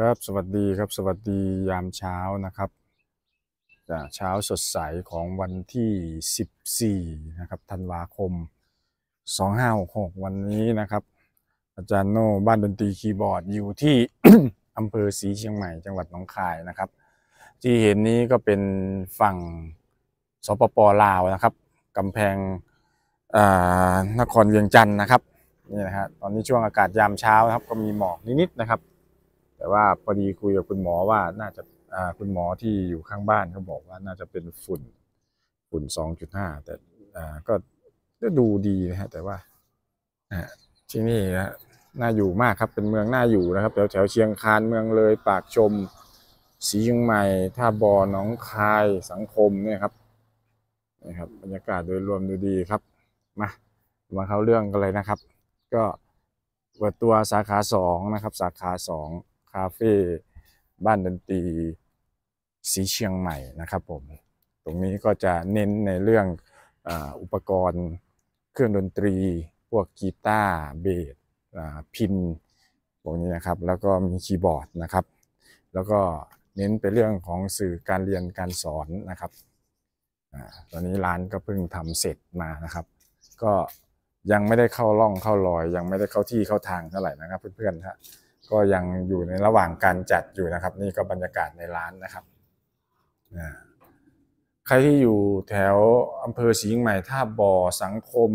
ครับสวัสดีครับสวัสดียามเช้านะครับเช้าสดใสของวันที่14นะครับธันวาคม2566วันนี้นะครับ อาจารย์โน่บ้านดนตรีคีย์บอร์ดอยู่ที่อำเภอศรีเชียงใหม่ จังหวัดหนองคายนะครับ ที่เห็นนี้ก็เป็นฝั่งสปปลาวนะครับกำแพงนครเวียงจันทร์นะครับนี่นะฮะตอนนี้ช่วงอากาศยามเช้านะครับ ก็มีหมอกนิดๆนะครับแต่ว่าพอดีคุยกับคุณหมอว่าน่าจะคุณหมอที่อยู่ข้างบ้านเขาบอกว่าน่าจะเป็นฝุ่น ฝุ่น 2.5 แต่ก็ดูดีนะฮะ แต่ว่าที่นี่นะน่าอยู่มากครับเป็นเมืองน่าอยู่นะครับแถวแถวเชียงคานเมืองเลยปากชมเชียงใหม่ ท่าบอหนองคายสังคมเนี่ยครับนะครับบรรยากาศโดยรวมดูดีครับ มามาเข้าเรื่องกันเลยนะครับ ก็เปิดตัวสาขาสองนะครับ สาขาสองคาเฟ่บ้านดนตรีสีเชียงใหม่นะครับผมตรงนี้ก็จะเน้นในเรื่องออุปกรณ์เครื่องดนตรี พวกกีตาร์เบสพินพวกนี้นะครับแล้วก็มีคีย์บอร์ดนะครับ แล้วก็เน้นไปเรื่องของสื่อการเรียนการสอนนะครับอตอนนี้ร้านก็เพิ่งทำเสร็จมานะครับ ก็ยังไม่ได้เข้าร่องเข้ารอย ยังไม่ได้เข้าที่เข้าทางเท่าไหร่นะครับเพื่อนๆับก็ยังอยู่ในระหว่างการจัดอยู่นะครับ นี่ก็บรรยากาศในร้านนะครับใครที่อยู่แถวอำเภอสีงใหม่ท่าบ่อสังคม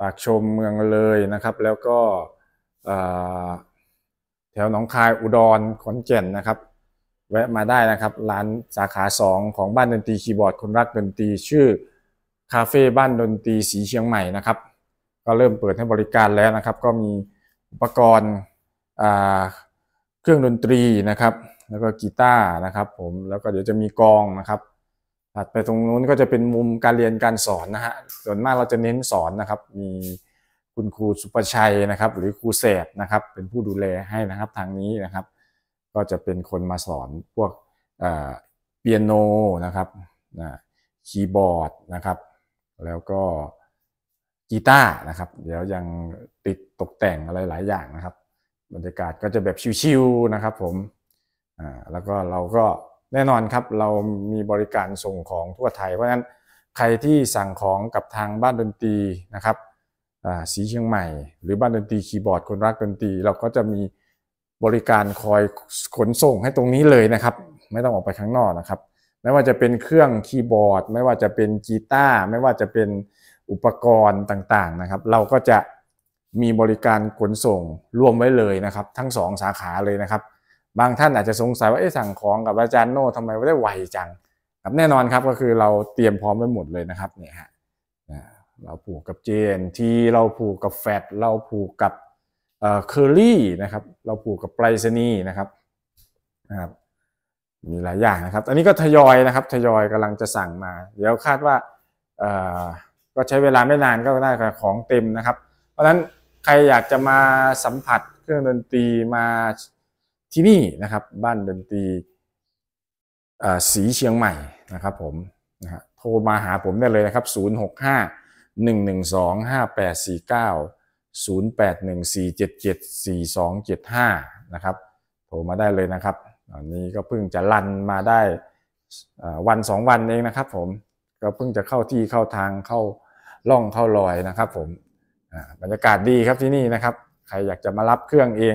ปากชมเมืองเลยนะครับ แล้วก็แถวหนองคายอุดรขอนแก่นนะครับ แวะมาได้นะครับ ร้านสาขา 2 ของบ้านดนตรีคีย์บอร์ดคนรักดนตรีชื่อ คาเฟ่บ้านดนตรีสีเชียงใหม่นะครับ ก็เริ่มเปิดให้บริการแล้วนะครับ ก็มีอุปกรณ์เครื่องดนตรีนะครับแล้วก็กีตาร์นะครับผมแล้วก็เดี๋ยวจะมีกองนะครับถัดไปตรงนู้นก็จะเป็นมุมการเรียนการสอนนะฮะส่วนมากเราจะเน้นสอนนะครับ มีคุณครูสุประชัยนะครับ หรือครูเสบนะครับเป็นผู้ดูแลให้นะครับทางนี้นะครับ ก็จะเป็นคนมาสอนพวกเปียโนนะครับคีย์บอร์ดนะครับ แล้วก็กีตาร์นะครับ เดี๋ยวยังติดตกแต่งอะไรหลายอย่างนะครับบรรยากาศก็จะแบบชิวๆนะครับผม อ่า แล้วก็เราก็แน่นอนครับ เรามีบริการส่งของทั่วไทย เพราะฉะนั้นใครที่สั่งของกับทางบ้านดนตรีนะครับ อ่าสีเชียงใหม่ หรือบ้านดนตรีคีย์บอร์ดคนรักดนตรี เราก็จะมีบริการคอยขนส่งให้ตรงนี้เลยนะครับ ไม่ต้องออกไปข้างนอกนะครับ ไม่ว่าจะเป็นเครื่องคีย์บอร์ด ไม่ว่าจะเป็นกีตาร์ ไม่ว่าจะเป็นอุปกรณ์ต่างๆนะครับ เราก็จะมีบริการขนส่ง รวมไว้เลยนะครับ ทั้ง 2 สาขาเลยนะครับ บางท่านอาจจะสงสัยว่าเอ๊ะสั่งของกับอาจารย์โน่ทำไมไม่ได้ไวจังครับแน่นอนครับก็คือเราเตรียมพร้อมไว้หมดเลยนะครับเนี่ยฮะเราผูกกับเจนทีเราผูกกับแฟดเราผูกกับเอ่อเคอรี่นะครับเราผูกกับไพรซนีนะครับนะครับ มีหลายอย่างนะครับอันนี้ก็ทยอยนะครับทยอยกำลังจะสั่งมาเดี๋ยวคาดว่าเอ่อก็ใช้เวลาไม่นานก็ได้ของเต็มนะครับ เพราะฉะนั้นใครอยากจะมาสัมผัสเครื่องดนตรีมาที่นี่นะครับ บ้านดนตรีสีเชียงใหม่นะครับผมนะฮะโทรมาหาผมได้เลยนะครับ 065-112-5849-0814774275นะครับโทรมาได้เลยนะครับอันนี้ก็เพิ่งจะลันมาได้วันสองวันเองนะครับผม ก็เพิ่งจะเข้าที่เข้าทางเข้าล่องเข้าลอยนะครับผมบรรยากาศดีครับที่นี่นะครับ ใครอยากจะมารับเครื่องเอง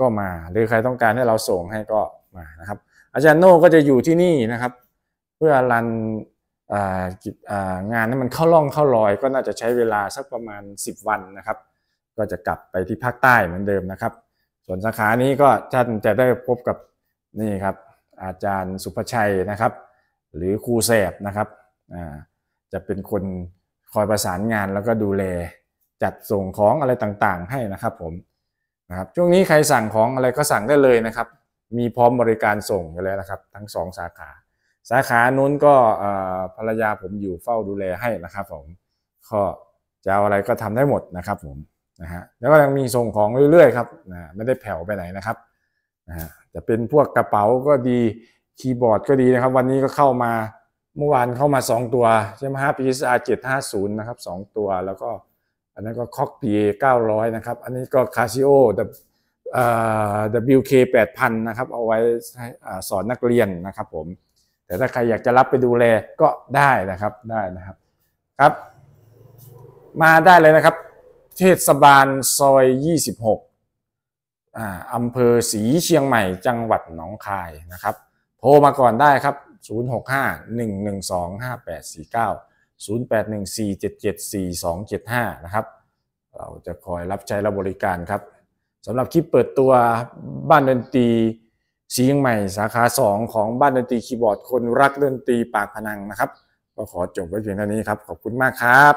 ก็มาหรือใครต้องการให้เราส่งให้ก็มานะครับอาจารย์โน่ก็จะอยู่ที่นี่นะครับ เพื่อรันงานให้มันเข้าล่องเข้าลอย ก็น่าจะใช้เวลาสักประมาณ 10 วันนะครับ ก็จะกลับไปที่ภาคใต้เหมือนเดิมนะครับ ส่วนสาขานี้ก็ท่านจะได้พบกับนี่ครับอาจารย์สุภชัยนะครับ หรือครูแสบนะครับจะเป็นคนคอยประสานงานแล้วก็ดูแลจัดส่งของอะไรต่างๆให้นะครับผมนะครับช่วงนี้ใครสั่งของอะไรก็สั่งได้เลยนะครับ มีพร้อมบริการส่งอยู่แล้วนะครับ ทั้ง 2 สาขา สาขานู้นก็ภรรยาผมอยู่เฝ้าดูแลให้นะครับผมก็จะเอาอะไรก็ทำได้หมดนะครับผมนะฮะแล้วก็ยังมีส่งของเรื่อยๆครับนะไม่ได้แผ่วไปไหนนะครับนะฮะจะเป็นพวกกระเป๋าก็ดีคีย์บอร์ดก็ดีนะครับ วันนี้ก็เข้ามาเมื่อวานเข้ามา 2 ตัวใช่ไหมฮะ PSR 750นะครับ2ตัวแล้วก็อันนั้นก็คอกีเก้าร้อยนะครับ อันนี้ก็คาซิโ Casio WK 8000นะครับ เอาไว้สอนนักเรียนนะครับผม แต่ถ้าใครอยากจะรับไปดูแลก็ได้นะครับ ได้นะครับครับมาได้เลยนะครับ เทศบาล ซอย 26อ่าอำเภอศรีเชียงใหม่ จังหวัดหนองคายนะครับ โทรมาก่อนได้ครับ 065 112 5849 0814774275 นะครับ เราจะคอยรับใช้รับบริการครับสำหรับคลิปเปิดตัวบ้านดนตรีสียงใหม่สาขา2 ของบ้านดนตรีคีย์บอร์ดคนรักดนตรีปากพนังนะครับ ก็ขอจบไว้เพียงเท่านี้ครับ ขอบคุณมากครับ